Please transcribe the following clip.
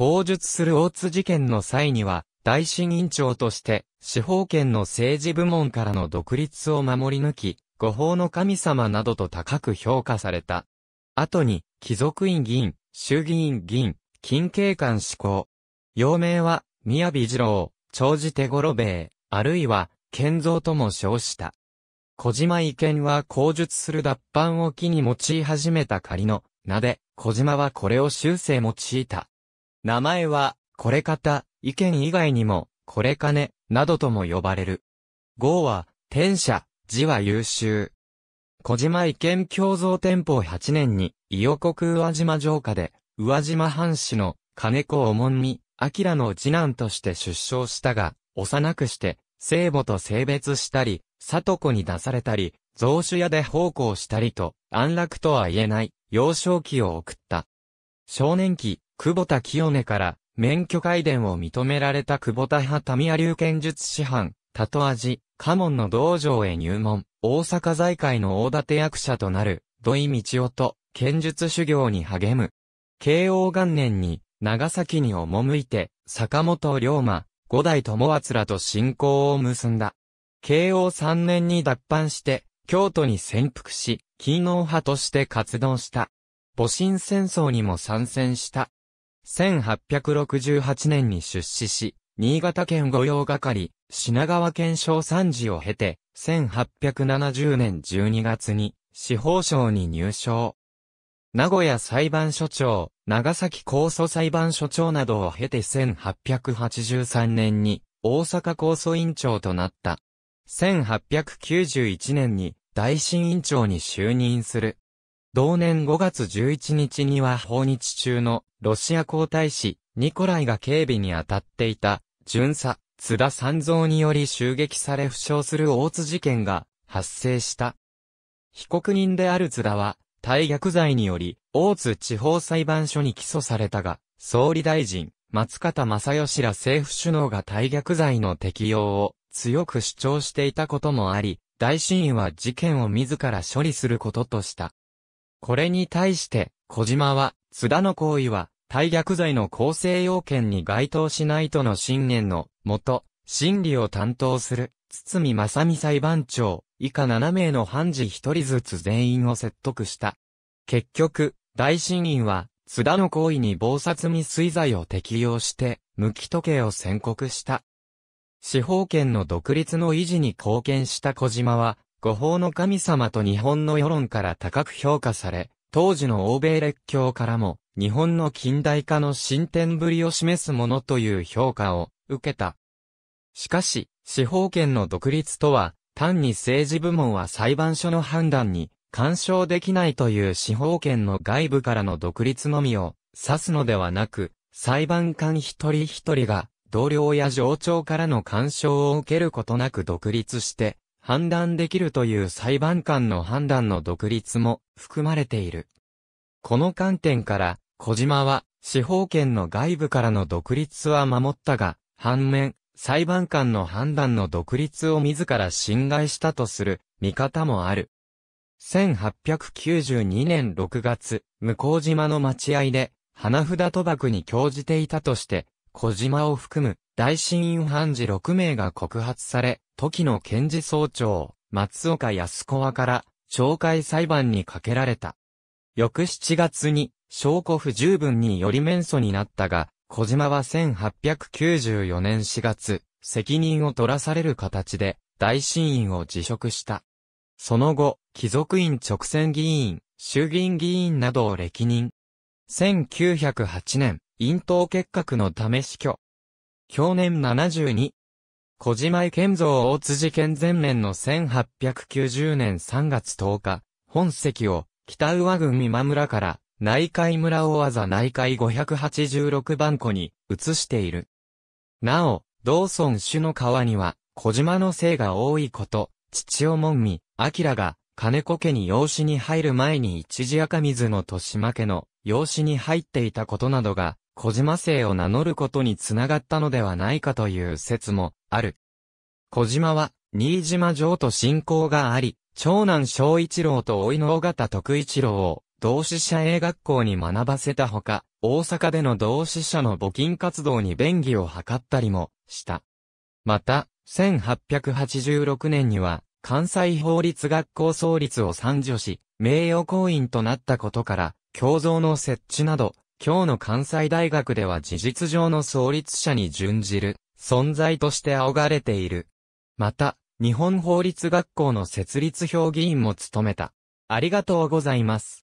口述する大津事件の際には、大委院長として、司法権の政治部門からの独立を守り抜き、誤報の神様などと高く評価された。後に、貴族院議員、衆議院議員、近警官志向。要名は、宮城二郎、長寿手頃兵衛、あるいは、建造とも称した。小島意見は口述する脱藩を機に用い始めた仮の、名で、小島はこれを修正用いた。名前は、これ方、意見以外にも、これ金、などとも呼ばれる。号は、天社、字は優秀。小島意見共造天保8年に、伊予国宇和島城下で、宇和島藩士の金子おもんみ、明の次男として出生したが、幼くして、聖母と性別したり、里子に出されたり、蔵主屋で奉公したりと、安楽とは言えない、幼少期を送った。少年期、久保田清音から免許改伝を認められた久保田派民谷流剣術師範、たとあじ、家門の道場へ入門、大阪財界の大立役者となる、土井道夫と、剣術修行に励む。慶応元年に、長崎に赴いて、坂本龍馬、五代友厚らと信仰を結んだ。慶応三年に脱藩して、京都に潜伏し、金能派として活動した。戊辰戦争にも参戦した。1868年に出資し、新潟県御用係、品川県小三次を経て、1870年12月に司法省に入省。名古屋裁判所長、長崎控訴裁判所長などを経て1883年に大阪控訴委員長となった。1891年に大委員長に就任する。同年5月11日には訪日中のロシア皇太子ニコライが警備に当たっていた巡査津田三蔵により襲撃され負傷する大津事件が発生した。被告人である津田は大逆罪により大津地方裁判所に起訴されたが総理大臣松方正義ら政府首脳が大逆罪の適用を強く主張していたこともあり、大臣は事件を自ら処理することとした。これに対して、小島は、津田の行為は、対逆罪の構成要件に該当しないとの信念のもと、審理を担当する、堤正美裁判長、以下7名の判事1人ずつ全員を説得した。結局、大審院は、津田の行為に謀殺未遂罪を適用して、無期時計を宣告した。司法権の独立の維持に貢献した小島は、誤報の神様と日本の世論から高く評価され、当時の欧米列強からも、日本の近代化の進展ぶりを示すものという評価を受けた。しかし、司法権の独立とは、単に政治部門は裁判所の判断に干渉できないという司法権の外部からの独立のみを指すのではなく、裁判官一人一人が同僚や上長からの干渉を受けることなく独立して、判断できるという裁判官の判断の独立も含まれている。この観点から、小島は司法権の外部からの独立は守ったが、反面、裁判官の判断の独立を自ら侵害したとする見方もある。1892年6月、向島の待合で、花札賭博に興じていたとして、小島を含む大審院判事6名が告発され、時の検事総長、松岡康子和から、懲戒裁判にかけられた。翌7月に、証拠不十分により免訴になったが、小島は1894年4月、責任を取らされる形で、大審院を辞職した。その後、貴族院直選議員、衆議院議員などを歴任。1908年、陰頭結核のため死去。去年72、小島井健造大辻健前年の1890年3月10日、本籍を北上郡今村から内海村をわざ内海586番湖に移している。なお、道村主の川には小島の姓が多いこと、父をもんみ、明が金子家に養子に入る前に一時赤水の豊島家の養子に入っていたことなどが小島姓を名乗ることにつながったのではないかという説もある。小島は、新島城と信仰があり、長男小一郎と甥の尾形徳一郎を、同志社英学校に学ばせたほか、大阪での同志社の募金活動に便宜を図ったりもした。また、1886年には、関西法律学校創立を参助し、名誉公員となったことから、共造の設置など、今日の関西大学では事実上の創立者に準じる存在として仰がれている。また、日本法律学校の設立評議員も務めた。ありがとうございます。